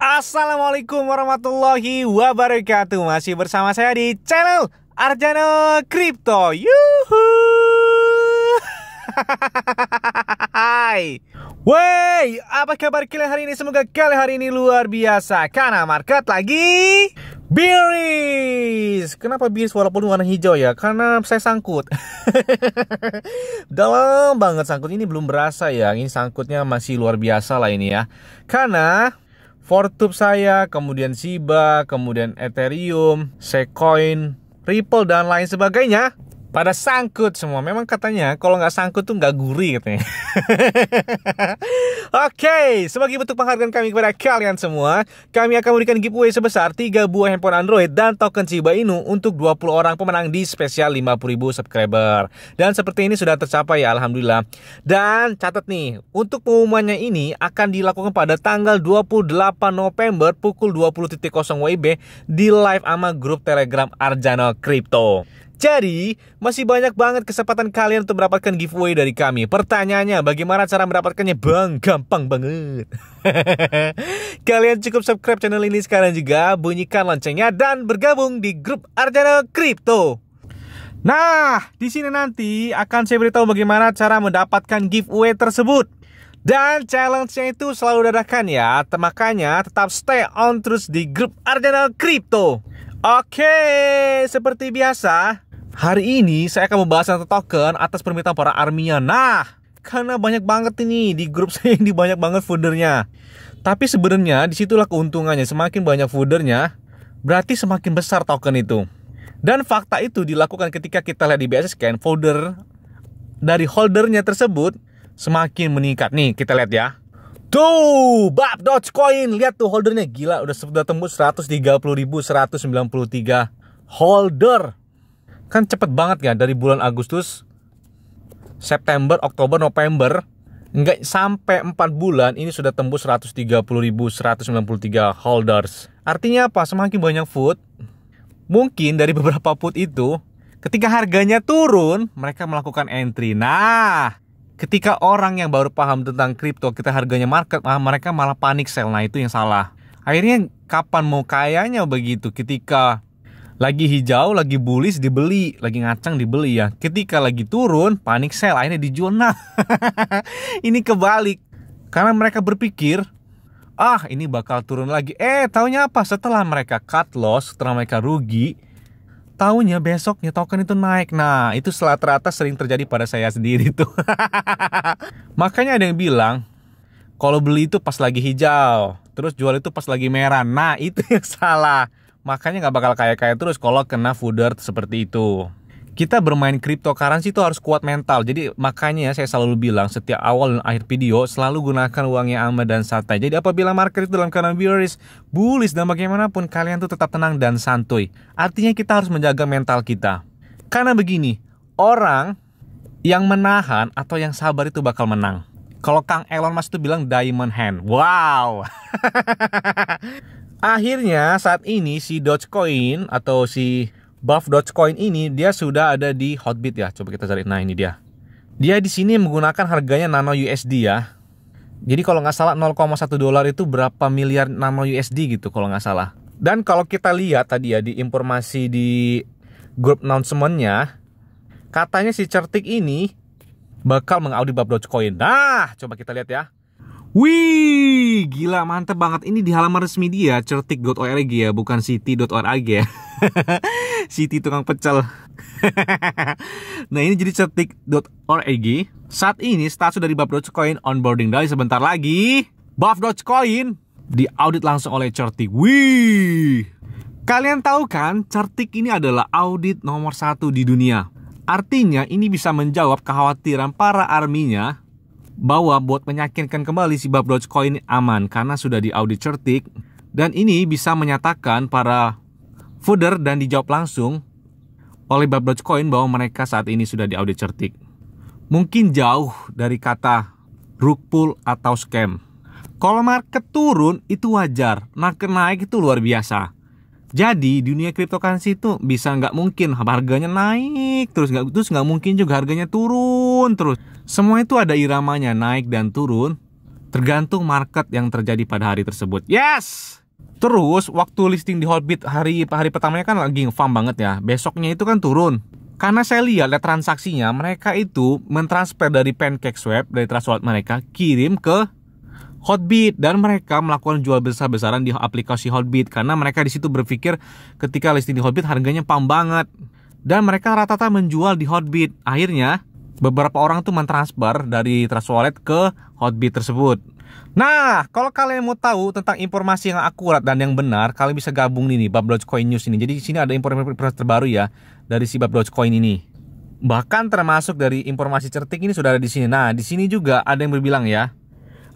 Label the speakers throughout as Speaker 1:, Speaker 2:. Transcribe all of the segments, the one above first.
Speaker 1: Assalamualaikum warahmatullahi wabarakatuh Masih bersama saya di channel Arjano Crypto Yuhu Hai Wey, apa kabar kalian hari ini? Semoga kalian hari ini luar biasa Karena market lagi Biris Kenapa biris walaupun warna hijau ya? Karena saya sangkut Dalam banget sangkut ini belum berasa ya Ini sangkutnya masih luar biasa lah ini ya Karena Fortub saya, kemudian Shiba, kemudian Ethereum, Secoin, Ripple dan lain sebagainya pada sangkut semua. Memang katanya kalau nggak sangkut tuh nggak gurih katanya. Oke, okay, sebagai bentuk penghargaan kami kepada kalian semua, kami akan memberikan giveaway sebesar 3 buah handphone Android dan token Shiba Inu untuk 20 orang pemenang di spesial 50.000 subscriber. Dan seperti ini sudah tercapai ya alhamdulillah. Dan catat nih, untuk pengumumannya ini akan dilakukan pada tanggal 28 November pukul 20.00 WIB di live ama grup Telegram Arjano Crypto. Jadi, masih banyak banget kesempatan kalian untuk mendapatkan giveaway dari kami. Pertanyaannya, bagaimana cara mendapatkannya? Bang, gampang banget. kalian cukup subscribe channel ini sekarang juga, bunyikan loncengnya, dan bergabung di grup Arjana Crypto. Nah, di sini nanti akan saya beritahu bagaimana cara mendapatkan giveaway tersebut. Dan challenge-nya itu selalu dadakan ya, makanya tetap stay on terus di grup Arjana Crypto. Oke, seperti biasa, Hari ini saya akan membahas tentang token atas permintaan para arminya. Nah, karena banyak banget ini di grup saya ini banyak banget foodernya. Tapi sebenarnya disitulah keuntungannya. Semakin banyak foodernya, berarti semakin besar token itu. Dan fakta itu dilakukan ketika kita lihat di BSS scan folder dari holdernya tersebut semakin meningkat. Nih, kita lihat ya. Tuh, bab Dogecoin. Lihat tuh holdernya. Gila, udah, sudah tembus 130.193 holder kan cepet banget ya dari bulan Agustus September, Oktober, November nggak sampai 4 bulan ini sudah tembus 130.193 holders. Artinya apa? Semakin banyak food, mungkin dari beberapa food itu ketika harganya turun, mereka melakukan entry. Nah, ketika orang yang baru paham tentang crypto kita harganya market, nah mereka malah panik sell. Nah, itu yang salah. Akhirnya kapan mau kayanya begitu ketika lagi hijau, lagi bullish dibeli, lagi ngacang dibeli ya. Ketika lagi turun, panik sell akhirnya dijual. Nah, ini kebalik. Karena mereka berpikir, ah ini bakal turun lagi. Eh, taunya apa? Setelah mereka cut loss, setelah mereka rugi, taunya besoknya token itu naik. Nah, itu rata sering terjadi pada saya sendiri tuh. Makanya ada yang bilang, kalau beli itu pas lagi hijau, terus jual itu pas lagi merah. Nah, itu yang salah makanya nggak bakal kaya-kaya terus kalau kena food dirt seperti itu. Kita bermain cryptocurrency itu harus kuat mental. Jadi makanya ya saya selalu bilang setiap awal dan akhir video selalu gunakan uang yang aman dan santai. Jadi apabila market itu dalam keadaan bearish, bullish dan bagaimanapun kalian tuh tetap tenang dan santuy. Artinya kita harus menjaga mental kita. Karena begini, orang yang menahan atau yang sabar itu bakal menang. Kalau Kang Elon Musk itu bilang diamond hand. Wow. Akhirnya saat ini si Dogecoin atau si buff Dogecoin ini dia sudah ada di Hotbit ya. Coba kita cari. Nah ini dia. Dia di sini menggunakan harganya nano USD ya. Jadi kalau nggak salah 0,1 dolar itu berapa miliar nano USD gitu kalau nggak salah. Dan kalau kita lihat tadi ya di informasi di grup announcementnya, katanya si Certik ini bakal mengaudit bab Dogecoin. Nah, coba kita lihat ya. Wih, gila mantep banget. Ini di halaman resmi dia, certik.org ya, bukan city.org ya. City tukang pecel. nah ini jadi certik.org. Saat ini status dari bab Dogecoin onboarding dari sebentar lagi. Buff Dogecoin diaudit langsung oleh certik. Wih. Kalian tahu kan, certik ini adalah audit nomor satu di dunia. Artinya ini bisa menjawab kekhawatiran para arminya bahwa buat meyakinkan kembali si Bob Dogecoin aman karena sudah diaudit cerdik dan ini bisa menyatakan para founder dan dijawab langsung oleh Bob Dogecoin bahwa mereka saat ini sudah diaudit cerdik. Mungkin jauh dari kata rug pull atau scam. Kalau market turun itu wajar, nah naik itu luar biasa. Jadi dunia cryptocurrency itu bisa nggak mungkin harganya naik terus nggak terus nggak mungkin juga harganya turun terus. Semua itu ada iramanya naik dan turun tergantung market yang terjadi pada hari tersebut. Yes. Terus waktu listing di Hotbit hari hari pertamanya kan lagi farm banget ya. Besoknya itu kan turun. Karena saya lihat lihat transaksinya mereka itu mentransfer dari Pancake Swap dari transfer mereka kirim ke Hotbit dan mereka melakukan jual besar-besaran di aplikasi Hotbit karena mereka di situ berpikir ketika listing di Hotbit harganya pam banget dan mereka rata-rata menjual di Hotbit. Akhirnya beberapa orang tuh mentransfer dari Trust Wallet ke Hotbit tersebut. Nah, kalau kalian mau tahu tentang informasi yang akurat dan yang benar, kalian bisa gabung nih, nih Bab Dogecoin News ini. Jadi di sini ada informasi terbaru ya dari si Bab Dogecoin ini. Bahkan termasuk dari informasi cerdik ini sudah ada di sini. Nah, di sini juga ada yang berbilang ya,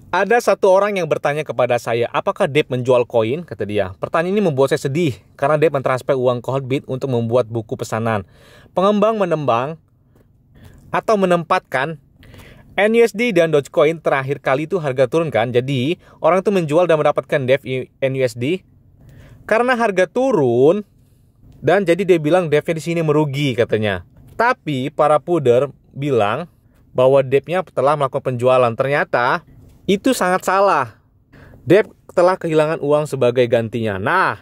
Speaker 1: ada satu orang yang bertanya kepada saya, apakah Dave menjual koin? Kata dia. Pertanyaan ini membuat saya sedih, karena Dave mentransfer uang ke Hotbit untuk membuat buku pesanan. Pengembang menembang atau menempatkan NUSD dan Dogecoin terakhir kali itu harga turun kan? Jadi orang itu menjual dan mendapatkan Dave NUSD karena harga turun dan jadi dia bilang Dave di sini merugi katanya. Tapi para puder bilang bahwa Dave nya telah melakukan penjualan. Ternyata itu sangat salah. Dep telah kehilangan uang sebagai gantinya. Nah,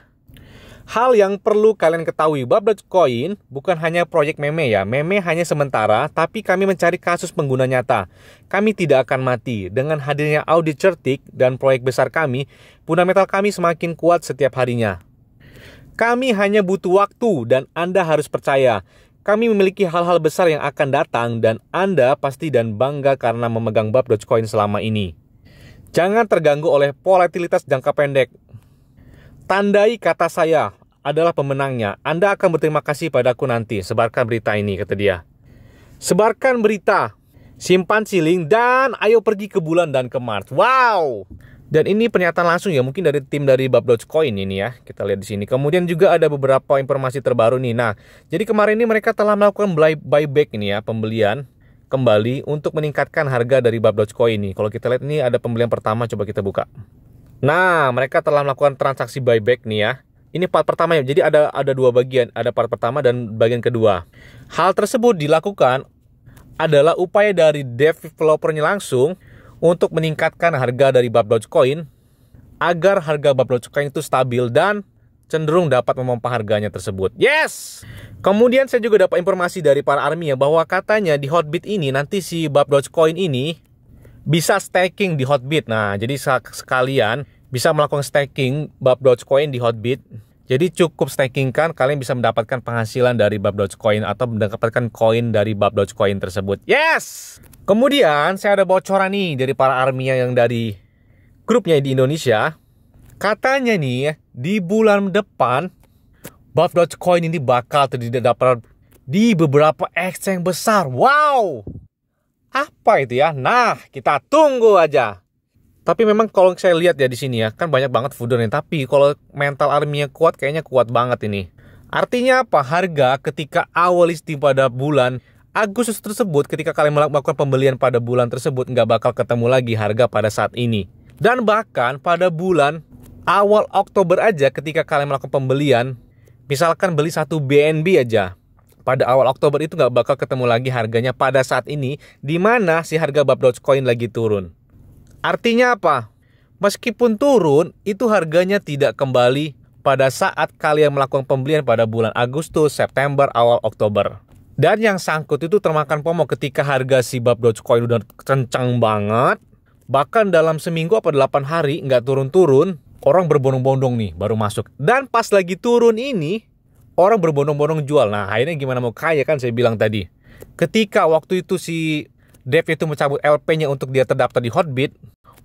Speaker 1: hal yang perlu kalian ketahui, Bubble Coin bukan hanya proyek meme ya. Meme hanya sementara, tapi kami mencari kasus pengguna nyata. Kami tidak akan mati. Dengan hadirnya audit certik dan proyek besar kami, fundamental kami semakin kuat setiap harinya. Kami hanya butuh waktu dan Anda harus percaya. Kami memiliki hal-hal besar yang akan datang dan Anda pasti dan bangga karena memegang bab Dogecoin selama ini. Jangan terganggu oleh volatilitas jangka pendek. Tandai kata saya adalah pemenangnya. Anda akan berterima kasih padaku nanti. Sebarkan berita ini, kata dia. Sebarkan berita, simpan siling, dan ayo pergi ke bulan dan ke Mars. Wow! Dan ini pernyataan langsung ya, mungkin dari tim dari Bab Coin ini ya. Kita lihat di sini. Kemudian juga ada beberapa informasi terbaru nih. Nah, jadi kemarin ini mereka telah melakukan buyback ini ya, pembelian kembali untuk meningkatkan harga dari bab Dogecoin ini. Kalau kita lihat ini ada pembelian pertama coba kita buka. Nah, mereka telah melakukan transaksi buyback nih ya. Ini part pertama ya. Jadi ada ada dua bagian, ada part pertama dan bagian kedua. Hal tersebut dilakukan adalah upaya dari developernya langsung untuk meningkatkan harga dari bab Dogecoin agar harga bab Dogecoin itu stabil dan cenderung dapat memompa harganya tersebut. Yes! Kemudian saya juga dapat informasi dari para army ya bahwa katanya di Hotbit ini nanti si Bab Dogecoin ini bisa staking di Hotbit. Nah, jadi sekalian bisa melakukan staking Bab Dogecoin di Hotbit. Jadi cukup staking kan kalian bisa mendapatkan penghasilan dari Bab Dogecoin atau mendapatkan koin dari Bab Dogecoin tersebut. Yes! Kemudian saya ada bocoran nih dari para army yang dari grupnya di Indonesia Katanya nih di bulan depan buff Dogecoin ini bakal terdapat di beberapa exchange besar. Wow! Apa itu ya? Nah, kita tunggu aja. Tapi memang kalau saya lihat ya di sini ya, kan banyak banget fooder nih. Tapi kalau mental arminya kuat, kayaknya kuat banget ini. Artinya apa? Harga ketika awal listing pada bulan Agustus tersebut, ketika kalian melakukan pembelian pada bulan tersebut, nggak bakal ketemu lagi harga pada saat ini. Dan bahkan pada bulan awal Oktober aja ketika kalian melakukan pembelian, misalkan beli satu BNB aja, pada awal Oktober itu nggak bakal ketemu lagi harganya pada saat ini, di mana si harga bab Dogecoin lagi turun. Artinya apa? Meskipun turun, itu harganya tidak kembali pada saat kalian melakukan pembelian pada bulan Agustus, September, awal Oktober. Dan yang sangkut itu termakan pomo ketika harga si bab Dogecoin udah kencang banget, bahkan dalam seminggu apa 8 hari nggak turun-turun, orang berbondong-bondong nih baru masuk. Dan pas lagi turun ini, orang berbondong-bondong jual. Nah, akhirnya gimana mau kaya kan saya bilang tadi. Ketika waktu itu si Dev itu mencabut LP-nya untuk dia terdaftar di Hotbit,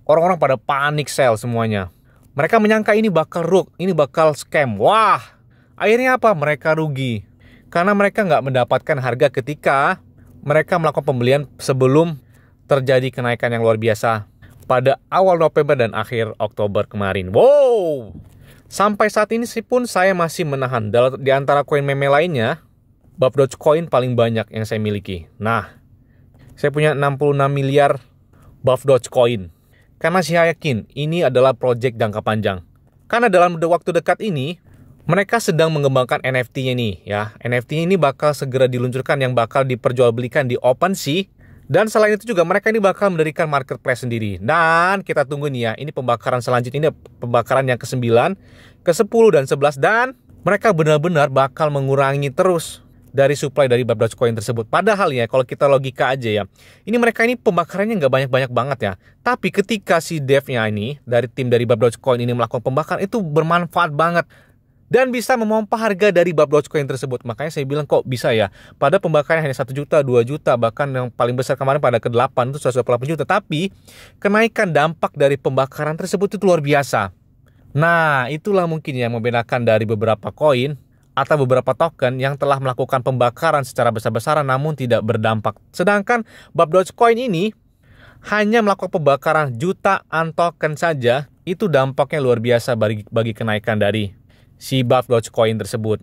Speaker 1: orang-orang pada panik sell semuanya. Mereka menyangka ini bakal rug ini bakal scam. Wah, akhirnya apa? Mereka rugi. Karena mereka nggak mendapatkan harga ketika mereka melakukan pembelian sebelum terjadi kenaikan yang luar biasa pada awal November dan akhir Oktober kemarin. Wow! Sampai saat ini sih pun saya masih menahan di antara koin meme lainnya, bab Dogecoin paling banyak yang saya miliki. Nah, saya punya 66 miliar buff Dogecoin. Karena saya yakin ini adalah proyek jangka panjang. Karena dalam waktu dekat ini, mereka sedang mengembangkan NFT-nya nih ya. NFT ini bakal segera diluncurkan yang bakal diperjualbelikan di OpenSea dan selain itu juga mereka ini bakal mendirikan marketplace sendiri. Dan kita tunggu nih ya, ini pembakaran selanjutnya, ini pembakaran yang ke-9, ke-10 dan 11 dan mereka benar-benar bakal mengurangi terus dari supply dari Bab Coin tersebut. Padahal ya, kalau kita logika aja ya, ini mereka ini pembakarannya nggak banyak-banyak banget ya. Tapi ketika si devnya ini, dari tim dari Bab Coin ini melakukan pembakaran, itu bermanfaat banget dan bisa memompa harga dari bab Dogecoin tersebut. Makanya saya bilang kok bisa ya. Pada pembakaran hanya satu juta, 2 juta, bahkan yang paling besar kemarin pada ke-8 itu 128 juta. Tapi kenaikan dampak dari pembakaran tersebut itu luar biasa. Nah, itulah mungkin yang membedakan dari beberapa koin atau beberapa token yang telah melakukan pembakaran secara besar-besaran namun tidak berdampak. Sedangkan bab Dogecoin ini hanya melakukan pembakaran jutaan token saja, itu dampaknya luar biasa bagi, bagi kenaikan dari si buff Dogecoin tersebut.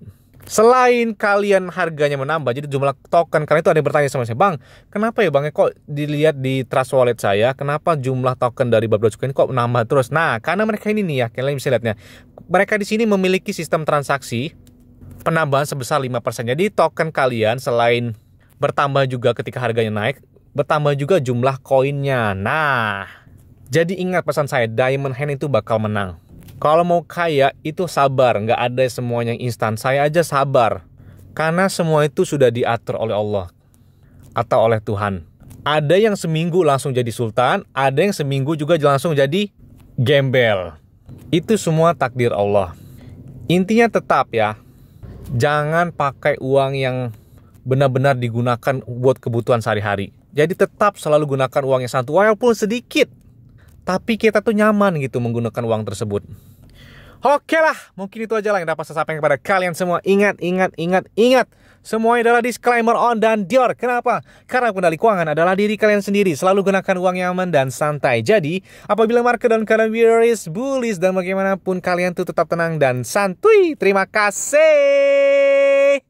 Speaker 1: Selain kalian harganya menambah, jadi jumlah token, karena itu ada yang bertanya sama saya, Bang, kenapa ya Bang, ya, kok dilihat di Trust Wallet saya, kenapa jumlah token dari Buff Dogecoin kok menambah terus? Nah, karena mereka ini nih ya, kalian bisa lihatnya, mereka di sini memiliki sistem transaksi penambahan sebesar 5%. Jadi token kalian selain bertambah juga ketika harganya naik, bertambah juga jumlah koinnya. Nah, jadi ingat pesan saya, Diamond Hand itu bakal menang. Kalau mau kaya itu sabar, nggak ada semuanya yang instan. Saya aja sabar. Karena semua itu sudah diatur oleh Allah atau oleh Tuhan. Ada yang seminggu langsung jadi sultan, ada yang seminggu juga langsung jadi gembel. Itu semua takdir Allah. Intinya tetap ya, jangan pakai uang yang benar-benar digunakan buat kebutuhan sehari-hari. Jadi tetap selalu gunakan uang yang santu walaupun sedikit tapi kita tuh nyaman gitu menggunakan uang tersebut. Oke lah, mungkin itu aja lah yang dapat saya sampaikan kepada kalian semua. Ingat, ingat, ingat, ingat. Semuanya adalah disclaimer on dan Dior. Kenapa? Karena kendali keuangan adalah diri kalian sendiri. Selalu gunakan uang yang aman dan santai. Jadi, apabila market dan kalian bearish, bullish, dan bagaimanapun kalian tuh tetap tenang dan santuy. Terima kasih.